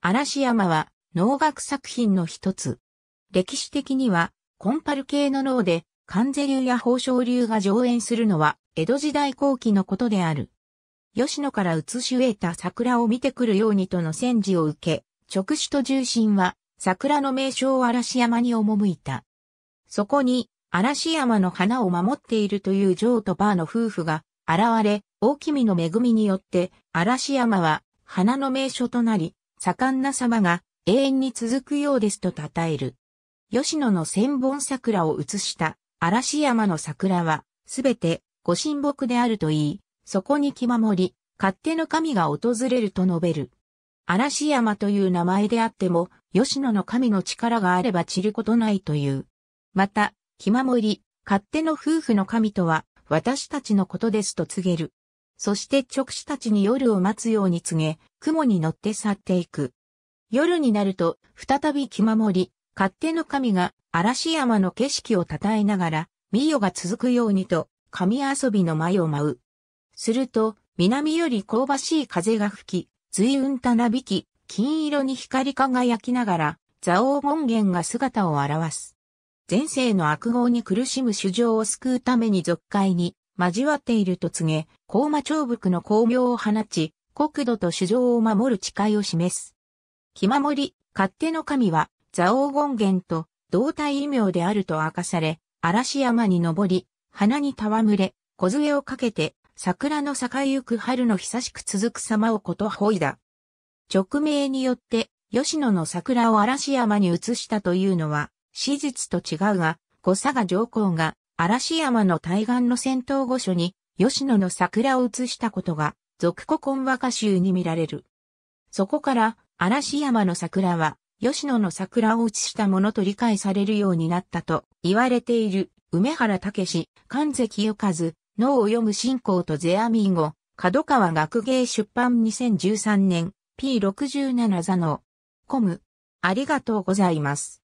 嵐山は農学作品の一つ。歴史的には、コンパル系の能で、関税流や宝生流が上演するのは、江戸時代後期のことである。吉野から移し植えた桜を見てくるようにとの戦時を受け、直主と重心は、桜の名称を嵐山に赴いた。そこに、嵐山の花を守っているというジョーとバーの夫婦が現れ、大君の恵みによって、嵐山は花の名所となり、盛んな様が永遠に続くようですと称える。吉野の千本桜を写した嵐山の桜は、すべて御神木であると言い、そこに気守り、勝手の神が訪れると述べる。嵐山という名前であっても、吉野の神の力があれば散ることないという。また、気守り、勝手の夫婦の神とは、私たちのことですと告げる。そして直視たちに夜を待つように告げ、雲に乗って去っていく。夜になると、再び気守り、勝手の神が嵐山の景色を称えながら、御世が続くようにと、神遊びの舞を舞う。すると、南より香ばしい風が吹き、随雲たなびき、金色に光り輝きながら、蔵王権現が姿を現す。前世の悪号に苦しむ主情を救うために俗界に、交わっていると告げ、高馬長伏の光明を放ち、国土と主情を守る誓いを示す。木守り、勝手の神は、蔵王権現と同体異名であると明かされ、嵐山に登り、花に戯れ、小杖をかけて、桜の栄ゆく春の久しく続く様をことほいだ。直命によって、吉野の桜を嵐山に移したというのは、史実と違うが、小佐賀上皇が嵐山の対岸の戦闘御所に、吉野の桜を移したことが、俗古今和歌集に見られる。そこから、嵐山の桜は、吉野の桜を移したものと理解されるようになったと言われている、梅原武神関ゆかず、脳を読む信仰とゼアミンを、角川学芸出版2013年、P67 座の、コム。ありがとうございます。